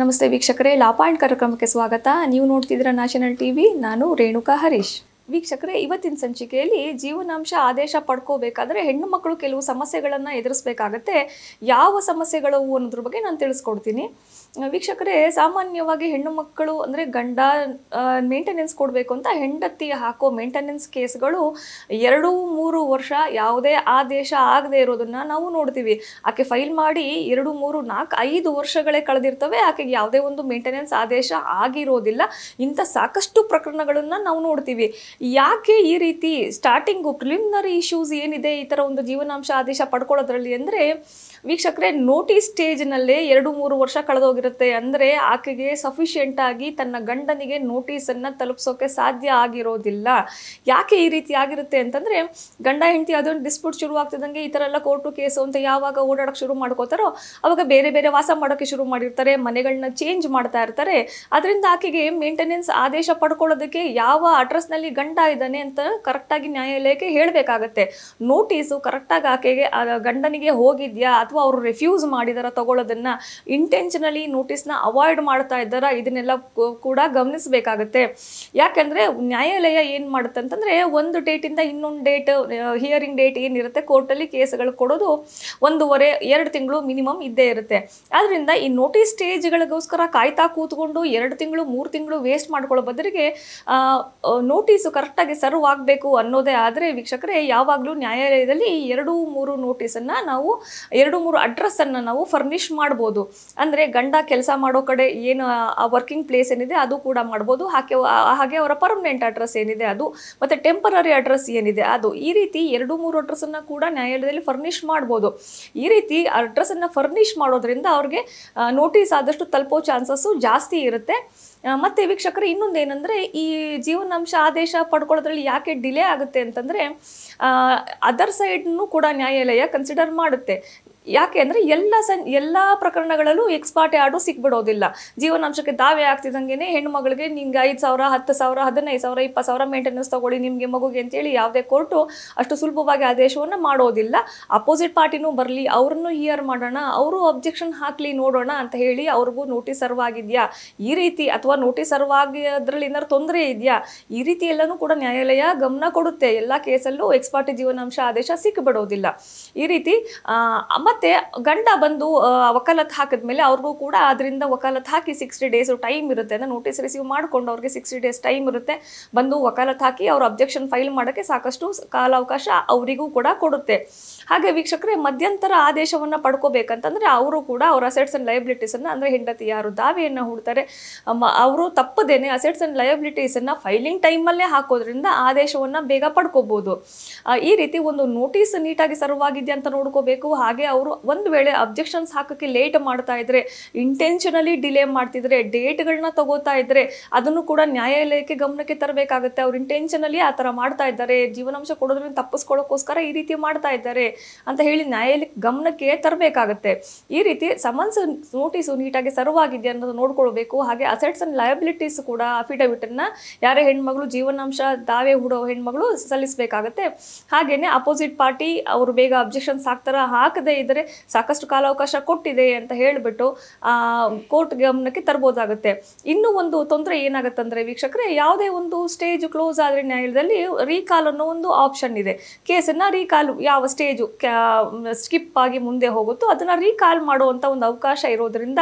ನಮಸ್ತೆ ವೀಕ್ಷಕರೇ ಲಾ ಕಾರ್ಯಕ್ರಮಕ್ಕೆ ಸ್ವಾಗತ ನೀವು ನೋಡ್ತಿದ್ದೀರಾ ನ್ಯಾಷನಲ್ ಟಿವಿ ನಾನು ರೇಣುಕಾ ಹರೀಶ್ ವೀಕ್ಷಕರೇ ಇವತ್ತಿನ ಸಂಚಿಕೆಯಲ್ಲಿ ಜೀವನಾಂಶ ಆದೇಶ ಪಡ್ಕೋಬೇಕಾದ್ರೆ ಹೆಣ್ಣು ಮಕ್ಕಳು ಕೆಲವು ಸಮಸ್ಯೆಗಳನ್ನು ಎದುರಿಸಬೇಕಾಗತ್ತೆ ಯಾವ ಸಮಸ್ಯೆಗಳು ಅನ್ನೋದ್ರ ಬಗ್ಗೆ ನಾನು ತಿಳಿಸ್ಕೊಡ್ತೀನಿ ವೀಕ್ಷಕರೇ ಸಾಮಾನ್ಯವಾಗಿ ಹೆಣ್ಣು ಮಕ್ಕಳು ಅಂದರೆ ಗಂಡ ಮೇಂಟೆನೆನ್ಸ್ ಕೊಡಬೇಕು ಅಂತ ಹೆಂಡತಿ ಹಾಕೋ ಮೇಂಟೆನೆನ್ಸ್ ಕೇಸ್ಗಳು ಎರಡು ಮೂರು ವರ್ಷ ಯಾವುದೇ ಆದೇಶ ಆಗದೆ ಇರೋದನ್ನು ನಾವು ನೋಡ್ತೀವಿ ಆಕೆ ಫೈಲ್ ಮಾಡಿ ಎರಡು ಮೂರು ನಾಲ್ಕು ಐದು ವರ್ಷಗಳೇ ಕಳೆದಿರ್ತವೆ ಆಕೆಗೆ ಯಾವುದೇ ಒಂದು ಮೇಂಟೆನೆನ್ಸ್ ಆದೇಶ ಆಗಿರೋದಿಲ್ಲ ಇಂಥ ಸಾಕಷ್ಟು ಪ್ರಕರಣಗಳನ್ನು ನಾವು ನೋಡ್ತೀವಿ ಯಾಕೆ ಈ ರೀತಿ ಸ್ಟಾರ್ಟಿಂಗು ಪ್ರಿಲಿಮಿನರಿ ಇಶ್ಯೂಸ್ ಏನಿದೆ ಈ ಥರ ಒಂದು ಜೀವನಾಂಶ ಆದೇಶ ಪಡ್ಕೊಳ್ಳೋದ್ರಲ್ಲಿ ಅಂದರೆ ವೀಕ್ಷಕರೇ ನೋಟಿಸ್ ಸ್ಟೇಜ್ನಲ್ಲೇ ಎರಡು ಮೂರು ವರ್ಷ ಕಳೆದೋಗಿರುತ್ತೆ ಅಂದರೆ ಆಕೆಗೆ ಸಫಿಷಿಯೆಂಟ್ ಆಗಿ ತನ್ನ ಗಂಡನಿಗೆ ನೋಟಿಸನ್ನು ತಲುಪಿಸೋಕೆ ಸಾಧ್ಯ ಆಗಿರೋದಿಲ್ಲ ಯಾಕೆ ಈ ರೀತಿ ಆಗಿರುತ್ತೆ ಅಂತಂದರೆ ಗಂಡ ಹೆಂಡತಿ ಅದೊಂದು ಡಿಸ್ಪ್ಯೂಟ್ ಶುರು ಆಗ್ತಿದ್ದಂಗೆ ಈ ಥರ ಎಲ್ಲ ಕೋರ್ಟು ಕೇಸು ಅಂತ ಯಾವಾಗ ಓಡಾಡೋಕ್ಕೆ ಶುರು ಮಾಡ್ಕೋತಾರೋ ಅವಾಗ ಬೇರೆ ಬೇರೆ ವಾಸ ಮಾಡೋಕ್ಕೆ ಶುರು ಮಾಡಿರ್ತಾರೆ ಮನೆಗಳನ್ನ ಚೇಂಜ್ ಮಾಡ್ತಾ ಇರ್ತಾರೆ ಅದರಿಂದ ಆಕೆಗೆ ಮೇಂಟೆನೆನ್ಸ್ ಆದೇಶ ಪಡ್ಕೊಳ್ಳೋದಕ್ಕೆ ಯಾವ ಅಡ್ರೆಸ್ನಲ್ಲಿ ಗಂಡ ಗಂಡ ಇದ್ದಾನೆ ಅಂತ ಕರೆಕ್ಟಾಗಿ ನ್ಯಾಯಾಲಯಕ್ಕೆ ಹೇಳಬೇಕಾಗತ್ತೆ ನೋಟಿಸು ಕರೆಕ್ಟಾಗಿ ಆಕೆಗೆ ಗಂಡನಿಗೆ ಹೋಗಿದ್ಯಾ ಅಥವಾ ಅವರು ರೆಫ್ಯೂಸ್ ಮಾಡಿದಾರ ತಗೊಳ್ಳೋದನ್ನ ಇಂಟೆನ್ಷನಲಿ ನೋಟಿಸ್ನ ಅವಾಯ್ಡ್ ಮಾಡ್ತಾ ಇದ್ದಾರ ಇದನ್ನೆಲ್ಲ ಕೂಡ ಗಮನಿಸಬೇಕಾಗತ್ತೆ ಯಾಕಂದ್ರೆ ನ್ಯಾಯಾಲಯ ಏನು ಮಾಡುತ್ತೆ ಅಂತಂದ್ರೆ ಒಂದು ಡೇಟಿಂದ ಇನ್ನೊಂದು ಡೇಟ್ ಹಿಯರಿಂಗ್ ಡೇಟ್ ಏನಿರುತ್ತೆ ಕೋರ್ಟಲ್ಲಿ ಕೇಸ್ಗಳು ಕೊಡೋದು ಒಂದೂವರೆ ಎರಡು ತಿಂಗಳು ಮಿನಿಮಮ್ ಇದ್ದೇ ಇರುತ್ತೆ ಆದ್ರಿಂದ ಈ ನೋಟಿಸ್ ಸ್ಟೇಜ್ಗಳಿಗೋಸ್ಕರ ಕಾಯ್ತಾ ಕೂತ್ಕೊಂಡು ಎರಡು ತಿಂಗಳು ಮೂರು ತಿಂಗಳು ವೇಸ್ಟ್ ಮಾಡ್ಕೊಳ್ಳೋ ಬದಲಿಗೆ ನೋಟಿಸ್ ಕರೆಕ್ಟಾಗಿ ಸರ್ವ್ ಆಗಬೇಕು ಅನ್ನೋದೇ ಆದರೆ ವೀಕ್ಷಕರೇ ಯಾವಾಗಲೂ ನ್ಯಾಯಾಲಯದಲ್ಲಿ ಎರಡು ಮೂರು ನೋಟಿಸನ್ನು ನಾವು ಎರಡು ಮೂರು ಅಡ್ರೆಸ್ಸನ್ನು ನಾವು ಫರ್ನಿಷ್ ಮಾಡ್ಬೋದು ಅಂದರೆ ಗಂಡ ಕೆಲಸ ಮಾಡೋ ಕಡೆ ಏನು ಆ ವರ್ಕಿಂಗ್ ಪ್ಲೇಸ್ ಏನಿದೆ ಅದು ಕೂಡ ಮಾಡ್ಬೋದು ಹಾಗೆ ಹಾಗೆ ಅವರ ಪರ್ಮನೆಂಟ್ ಅಡ್ರೆಸ್ ಏನಿದೆ ಅದು ಮತ್ತು ಟೆಂಪರರಿ ಅಡ್ರೆಸ್ ಏನಿದೆ ಅದು ಈ ರೀತಿ ಎರಡು ಮೂರು ಅಡ್ರೆಸ್ಸನ್ನು ಕೂಡ ನ್ಯಾಯಾಲಯದಲ್ಲಿ ಫರ್ನಿಷ್ ಮಾಡ್ಬೋದು ಈ ರೀತಿ ಅಡ್ರೆಸ್ಸನ್ನು ಫರ್ನಿಷ್ ಮಾಡೋದ್ರಿಂದ ಅವ್ರಿಗೆ ನೋಟಿಸ್ ಆದಷ್ಟು ತಲುಪೋ ಚಾನ್ಸಸ್ಸು ಜಾಸ್ತಿ ಇರುತ್ತೆ ಮತ್ತೆ ವೀಕ್ಷಕರು ಏನಂದ್ರೆ ಈ ಜೀವನಾಂಶ ಆದೇಶ ಪಡ್ಕೊಳ್ಳೋದ್ರಲ್ಲಿ ಯಾಕೆ ಡಿಲೇ ಆಗುತ್ತೆ ಅಂತಂದರೆ ಅದರ್ ಸೈಡ್ನು ಕೂಡ ನ್ಯಾಯಾಲಯ ಕನ್ಸಿಡರ್ ಮಾಡುತ್ತೆ ಯಾಕೆ ಅಂದರೆ ಎಲ್ಲ ಸನ್ ಎಲ್ಲ ಪ್ರಕರಣಗಳಲ್ಲೂ ಎಕ್ಸ್ಪಾರ್ಟೆ ಆಡು ಸಿಕ್ಬಿಡೋದಿಲ್ಲ ಜೀವನಾಂಶಕ್ಕೆ ದಾವೆ ಆಗ್ತಿದ್ದಂಗೆ ಹೆಣ್ಣುಮಗಳಿಗೆ ನಿಮ್ಗೆ ಐದು ಸಾವಿರ ಹತ್ತು ಸಾವಿರ ಹದಿನೈದು ಸಾವಿರ ಇಪ್ಪತ್ತು ಸಾವಿರ ಮೇಂಟೆನೆನ್ಸ್ ತಗೊಳ್ಳಿ ನಿಮಗೆ ಮಗುಗೆ ಅಂತೇಳಿ ಯಾವುದೇ ಕೋರ್ಟು ಅಷ್ಟು ಸುಲಭವಾಗಿ ಆದೇಶವನ್ನು ಮಾಡೋದಿಲ್ಲ ಅಪೋಸಿಟ್ ಪಾರ್ಟಿನೂ ಬರಲಿ ಅವ್ರನ್ನೂ ಹಿಯರ್ ಮಾಡೋಣ ಅವರು ಅಬ್ಜೆಕ್ಷನ್ ಹಾಕಲಿ ನೋಡೋಣ ಅಂತ ಹೇಳಿ ಅವ್ರಿಗೂ ನೋಟಿಸ್ ಸರ್ವ್ ಆಗಿದೆಯಾ ಈ ರೀತಿ ಅಥವಾ ನೋಟಿಸ್ ಸರ್ವ್ ಆಗಿ ಅದರಲ್ಲಿ ಏನಾದ್ರು ತೊಂದರೆ ಇದೆಯಾ ಈ ರೀತಿ ಎಲ್ಲನೂ ಕೂಡ ನ್ಯಾಯಾಲಯ ಗಮನ ಕೊಡುತ್ತೆ ಎಲ್ಲ ಕೇಸಲ್ಲೂ ಎಕ್ಸ್ಪಾರ್ಟಿ ಜೀವನಾಂಶ ಆದೇಶ ಸಿಕ್ಕಿಬಿಡೋದಿಲ್ಲ ಈ ರೀತಿ ಮತ್ತೆ ಗಂಡ ಬಂದು ವಕಾಲತ್ ಹಾಕಿದ್ಮೇಲೆ ಅವ್ರಿಗೂ ಕೂಡ ಅದರಿಂದ ವಕಾಲತ್ ಹಾಕಿ ಸಿಕ್ಸ್ಟಿ ಡೇಸ್ ಟೈಮ್ ಇರುತ್ತೆ ಅಂದರೆ ನೋಟಿಸ್ ರಿಸೀವ್ ಮಾಡಿಕೊಂಡು ಅವ್ರಿಗೆ ಸಿಕ್ಸ್ಟಿ ಡೇಸ್ ಟೈಮ್ ಇರುತ್ತೆ ಬಂದು ವಕಾಲತ್ ಹಾಕಿ ಅವ್ರ ಅಬ್ಜೆಕ್ಷನ್ ಫೈಲ್ ಮಾಡೋಕ್ಕೆ ಸಾಕಷ್ಟು ಕಾಲಾವಕಾಶ ಅವರಿಗೂ ಕೂಡ ಕೊಡುತ್ತೆ ಹಾಗೆ ವೀಕ್ಷಕರೇ ಮಧ್ಯಂತರ ಆದೇಶವನ್ನು ಪಡ್ಕೋಬೇಕಂತಂದರೆ ಅವರು ಕೂಡ ಅವ್ರ ಅಸೆಟ್ಸ್ ಆ್ಯಂಡ್ ಲಯಬಿಲಿಟೀಸನ್ನು ಅಂದರೆ ಹೆಂಡತಿ ಯಾರು ದಾವೆಯನ್ನು ಹೂಡ್ತಾರೆ ಅವರು ತಪ್ಪದೇನೆ ಅಸೆಟ್ಸ್ ಆ್ಯಂಡ್ ಲಯಬಿಲಿಟೀಸನ್ನು ಫೈಲಿಂಗ್ ಟೈಮಲ್ಲೇ ಹಾಕೋದ್ರಿಂದ ಆದೇಶವನ್ನು ಬೇಗ ಪಡ್ಕೋಬೋದು ಈ ರೀತಿ ಒಂದು ನೋಟಿಸ್ ನೀಟಾಗಿ ಸರ್ವ್ ಆಗಿದೆ ಅಂತ ನೋಡ್ಕೋಬೇಕು ಹಾಗೆ ಅವರು ಅವರು ಒಂದು ವೇಳೆ ಅಬ್ಜೆಕ್ಷನ್ಸ್ ಹಾಕೋಕ್ಕೆ ಲೇಟ್ ಮಾಡ್ತಾ ಇದ್ರೆ ಇಂಟೆನ್ಷನಲಿ ಡಿಲೇ ಮಾಡ್ತಿದ್ರೆ ಡೇಟ್ಗಳನ್ನ ತಗೋತಾ ಇದ್ರೆ ಅದನ್ನು ಕೂಡ ನ್ಯಾಯಾಲಯಕ್ಕೆ ಗಮನಕ್ಕೆ ತರಬೇಕಾಗುತ್ತೆ ಅವ್ರು ಇಂಟೆನ್ಷನಲಿ ಆ ಥರ ಮಾಡ್ತಾ ಇದ್ದಾರೆ ಜೀವನಾಂಶ ಕೊಡೋದ್ರಿಂದ ತಪ್ಪಿಸ್ಕೊಳ್ಳೋಕ್ಕೋಸ್ಕರ ಈ ರೀತಿ ಮಾಡ್ತಾ ಇದ್ದಾರೆ ಅಂತ ಹೇಳಿ ನ್ಯಾಯಾಲಯಕ್ಕೆ ಗಮನಕ್ಕೆ ತರಬೇಕಾಗುತ್ತೆ ಈ ರೀತಿ ಸಮನ್ಸ್ ನೋಟಿಸು ನೀಟಾಗಿ ಸರ್ವ್ ಆಗಿದೆ ಅನ್ನೋದು ನೋಡ್ಕೊಳ್ಬೇಕು ಹಾಗೆ ಅಸೆಟ್ಸ್ ಅಂಡ್ ಲಯಬಿಲಿಟೀಸ್ ಕೂಡ ಅಫಿಡವಿಟನ್ನು ಯಾರೇ ಹೆಣ್ಮಗಳು ಜೀವನಾಂಶ ತಾವೇ ಹೂಡೋ ಹೆಣ್ಮಗಳು ಸಲ್ಲಿಸಬೇಕಾಗುತ್ತೆ ಹಾಗೇನೆ ಅಪೋಸಿಟ್ ಪಾರ್ಟಿ ಅವರು ಬೇಗ ಅಬ್ಜೆಕ್ಷನ್ಸ್ ಹಾಕ್ತಾರ ಹಾಕದೇ ಇದ್ದರೆ ಅಂದರೆ ಸಾಕಷ್ಟು ಕಾಲಾವಕಾಶ ಕೊಟ್ಟಿದೆ ಅಂತ ಹೇಳಿಬಿಟ್ಟು ಕೋರ್ಟ್ ಗಮನಕ್ಕೆ ತರ್ಬೋದಾಗುತ್ತೆ ಇನ್ನೂ ಒಂದು ತೊಂದರೆ ಏನಾಗುತ್ತೆ ಅಂದರೆ ವೀಕ್ಷಕರೇ ಯಾವುದೇ ಒಂದು ಸ್ಟೇಜ್ ಕ್ಲೋಸ್ ಆದರೆ ನ್ಯಾಯಾಲಯದಲ್ಲಿ ರೀಕಾಲ್ ಅನ್ನೋ ಒಂದು ಆಪ್ಷನ್ ಇದೆ ಕೇಸನ್ನು ರೀಕಾಲ್ ಯಾವ ಸ್ಟೇಜು ಸ್ಕಿಪ್ ಆಗಿ ಮುಂದೆ ಹೋಗುತ್ತೋ ಅದನ್ನು ರೀಕಾಲ್ ಮಾಡುವಂಥ ಒಂದು ಅವಕಾಶ ಇರೋದರಿಂದ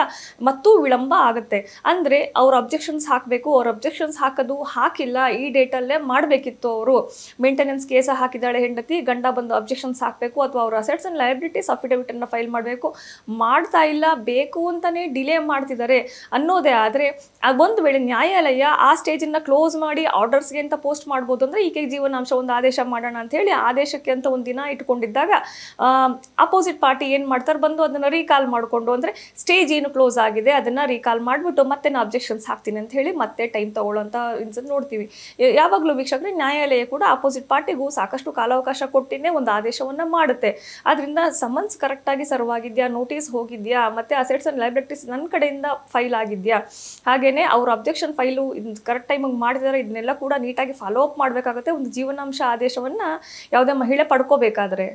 ಮತ್ತೂ ವಿಳಂಬ ಆಗುತ್ತೆ ಅಂದರೆ ಅವ್ರ ಅಬ್ಜೆಕ್ಷನ್ಸ್ ಹಾಕಬೇಕು ಅವ್ರ ಅಬ್ಜೆಕ್ಷನ್ಸ್ ಹಾಕೋದು ಹಾಕಿಲ್ಲ ಈ ಡೇಟಲ್ಲೇ ಮಾಡಬೇಕಿತ್ತು ಅವರು ಮೇಂಟೆನೆನ್ಸ್ ಕೇಸ ಹಾಕಿದ್ದಾಳೆ ಹೆಂಡತಿ ಗಂಡ ಬಂದು ಅಬ್ಜೆಕ್ಷನ್ಸ್ ಹಾಕಬೇಕು ಅಥವಾ ಅವರ assets and liabilities affidavit file ಮಾಡಬೇಕು ಮಾಡ್ತಾ ಇಲ್ಲ ಬೇಕು ಅಂತಲೇ ಡಿಲೇ ಮಾಡ್ತಿದ್ದಾರೆ ಅನ್ನೋದೇ ಆದರೆ ಒಂದು ವೇಳೆ ನ್ಯಾಯಾಲಯ ಆ ಸ್ಟೇಜನ್ನು ಕ್ಲೋಸ್ ಮಾಡಿ ಆರ್ಡರ್ಸ್ಗೆ ಅಂತ ಪೋಸ್ಟ್ ಮಾಡ್ಬೋದು ಅಂದರೆ ಈಕೆ ಜೀವನಾಂಶ ಒಂದು ಆದೇಶ ಮಾಡೋಣ ಅಂತ ಹೇಳಿ ಆದೇಶಕ್ಕೆ ಅಂತ ಒಂದು ದಿನ ಇಟ್ಕೊಂಡಿದ್ದಾಗ ಅಪೋಸಿಟ್ ಪಾರ್ಟಿ ಏನು ಮಾಡ್ತಾರೆ ಬಂದು ಅದನ್ನು ರೀಕಾಲ್ ಮಾಡಿಕೊಂಡು ಅಂದರೆ ಸ್ಟೇಜ್ ಏನು ಕ್ಲೋಸ್ ಆಗಿದೆ ಅದನ್ನು ರೀಕಾಲ್ ಮಾಡಿಬಿಟ್ಟು ಮತ್ತೆ ನಾನು ಅಬ್ಜೆಕ್ಷನ್ಸ್ ಹಾಕ್ತೀನಿ ಅಂತ ಹೇಳಿ ಮತ್ತೆ ಟೈಮ್ ತೊಗೊಳ್ಳೋಂಥ ಇನ್ಸನ್ ನೋಡ್ತೀವಿ ಯಾವಾಗಲೂ ವೀಕ್ಷಕರೇ ನ್ಯಾಯಾಲಯ ಕೂಡ ಅಪೋಸಿಟ್ ಪಾರ್ಟಿಗೂ ಸಾಕಷ್ಟು ಕಾಲಾವಕಾಶ ಕೊಟ್ಟಿನೇ ಒಂದು ಆದೇಶವನ್ನು ಮಾಡುತ್ತೆ ಆದ್ದರಿಂದ ಸಮನ್ಸ್ ಕರೆಕ್ಟಾಗಿ ಸರ್ವ್ ಆಗಿದೆಯಾ ನೋಟಿಸ್ ಹೋಗಿದೆಯಾ ಮತ್ತೆ ಅಸೆಟ್ಸ್ ಅಂಡ್ ಲೈಬ್ರಿಟೀಸ್ ನನ್ನ ಕಡೆಯಿಂದ ಫೈಲ್ ಆಗಿದೆಯಾ ಹಾಗೆಯೇ ಅವ್ರ ಅಬ್ಜೆಕ್ಷನ್ ಫೈಲು ಇದು ಕರೆಕ್ಟ್ ಟೈಮಿಗೆ ಮಾಡಿದಾರೆ ಇದನ್ನೆಲ್ಲ ಕೂಡ ನೀಟಾಗಿ ಫಾಲೋ ಅಪ್ ಮಾಡಬೇಕಾಗುತ್ತೆ ಒಂದು ಜೀವನಾಂಶ ಆದೇಶವನ್ನು ಯಾವುದೇ ಮಹಿಳೆ ಪಡ್ಕೋಬೇಕಾದ್ರೆ